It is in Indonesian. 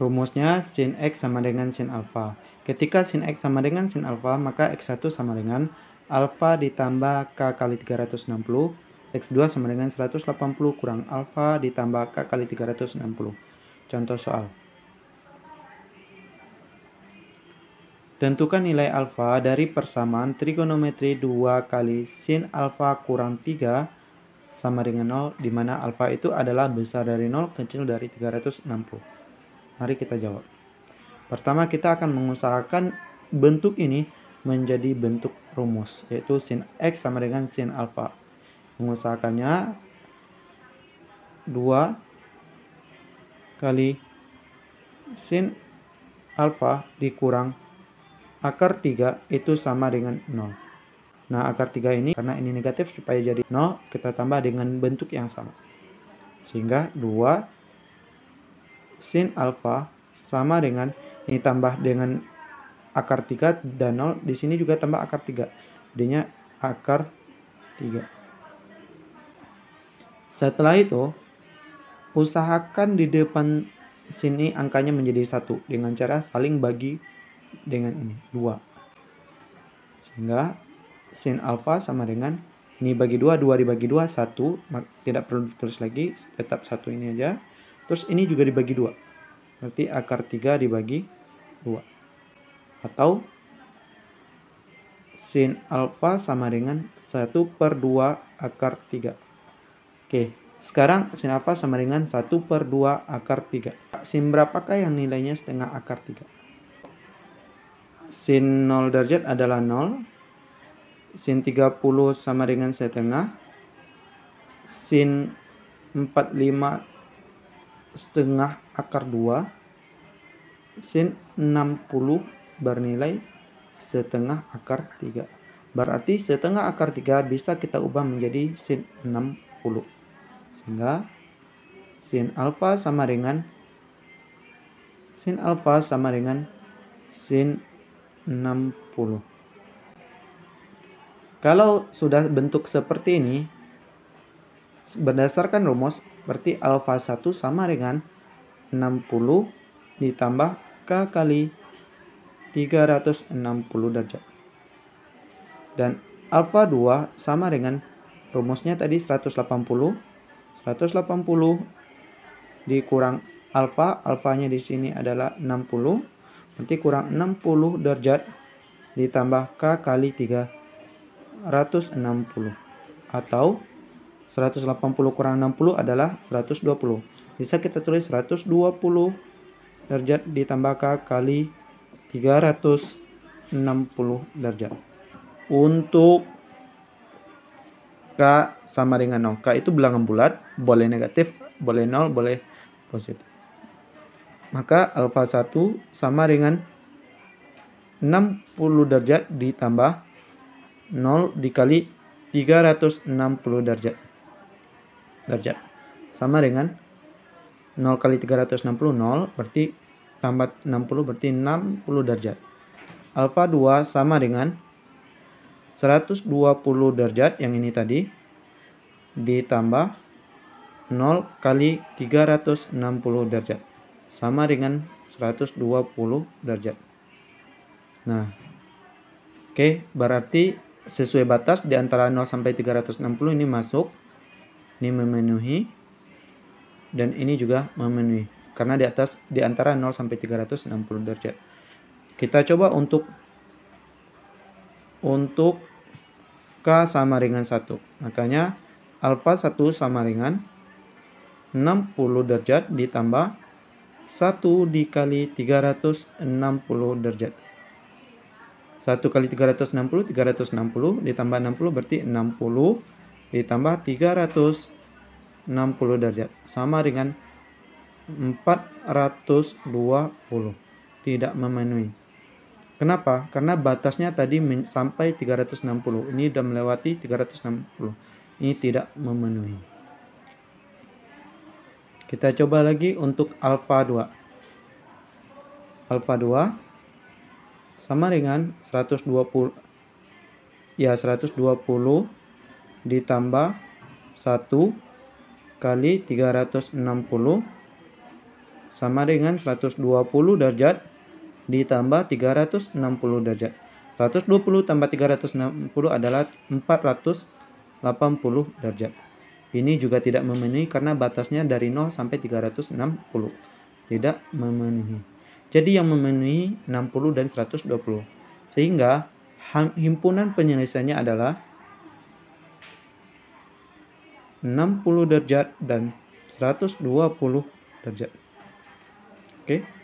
Rumusnya sin X sama dengan sin alfa. Ketika sin X sama dengan sin alfa, maka X1 sama dengan alfa ditambah K kali 360, X2 sama dengan 180 kurang alfa ditambah K kali 360. Contoh soal. Tentukan nilai alfa dari persamaan trigonometri 2 kali sin alfa kurang 3 sama dengan 0, di mana alfa itu adalah besar dari 0, kecil dari 360. Mari kita jawab. Pertama kita akan mengusahakan bentuk ini menjadi bentuk rumus yaitu sin x sama dengan sin alfa. Mengusahakannya 2 kali sin alfa dikurang akar 3 itu sama dengan 0. Nah, akar 3 ini karena ini negatif supaya jadi 0, kita tambah dengan bentuk yang sama. Sehingga 2 sin alfa sama dengan ini tambah dengan akar 3 dan 0. Di sini juga tambah akar 3. jadinya akar 3. Setelah itu, usahakan di depan sini angkanya menjadi satu dengan cara saling bagi dengan ini dua sehingga sin alfa sama dengan ini bagi dua dua dibagi dua satu tidak perlu ditulis lagi tetap satu ini aja Terus ini juga dibagi dua. Berarti akar 3 dibagi 2. Atau sin alfa sama dengan 1 per 2 akar 3. Oke, sekarang sin alfa sama dengan 1 per 2 akar 3. Sin berapakah yang nilainya setengah akar 3? Sin 0 derajat adalah 0. Sin 30 sama dengan setengah. Sin 45 setengah akar 2 sin 60 bernilai setengah akar 3. Berarti setengah akar 3 bisa kita ubah menjadi sin 60. Sehingga sin alfa sama dengan sin alfa sama dengan sin 60. Kalau sudah bentuk seperti ini, berdasarkan rumus berarti alfa 1 sama dengan 60 ditambah K kali 360 derajat. Dan alfa 2 sama dengan rumusnya tadi 180. 180 dikurang alfa, alfanya di sini adalah 60. Berarti kurang 60 derajat ditambah K kali 360 atau 180 kurang 60 adalah 120. Bisa kita tulis 120 derajat ditambah K kali 360 derajat. Untuk K sama dengan 0. K itu bilangan bulat, boleh negatif, boleh 0, boleh positif. Maka alfa 1 sama dengan 60 derajat ditambah 0 dikali 360 derajat derajat. Sama dengan 0 kali 360 0 berarti tambah 60 berarti 60 derajat. Alfa 2 sama dengan 120 derajat yang ini tadi ditambah 0 kali 360 derajat sama dengan 120 derajat. Nah, oke, okay, berarti sesuai batas di antara 0 sampai 360 ini masuk ini memenuhi dan ini juga memenuhi karena di atas di antara 0 sampai 360 derajat. Kita coba untuk untuk K sama dengan 1. Makanya alfa 1 sama dengan 60 derajat ditambah 1 dikali 360 derajat. 1 kali 360, 360 ditambah 60 berarti 60 ditambah 360 60 derajat sama dengan 420 tidak memenuhi kenapa karena batasnya tadi sampai 360 ini sudah melewati 360 ini tidak memenuhi kita coba lagi untuk alfa 2 alfa 2 sama dengan 120 ya 120 ditambah 1 kali 360 sama dengan 120 derajat ditambah 360 derajat. 120 tambah 360 adalah 480 derajat. Ini juga tidak memenuhi karena batasnya dari 0 sampai 360. Tidak memenuhi. Jadi yang memenuhi 60 dan 120. Sehingga himpunan penyelesaiannya adalah 60 derajat dan 120 derajat. Oke. Okay.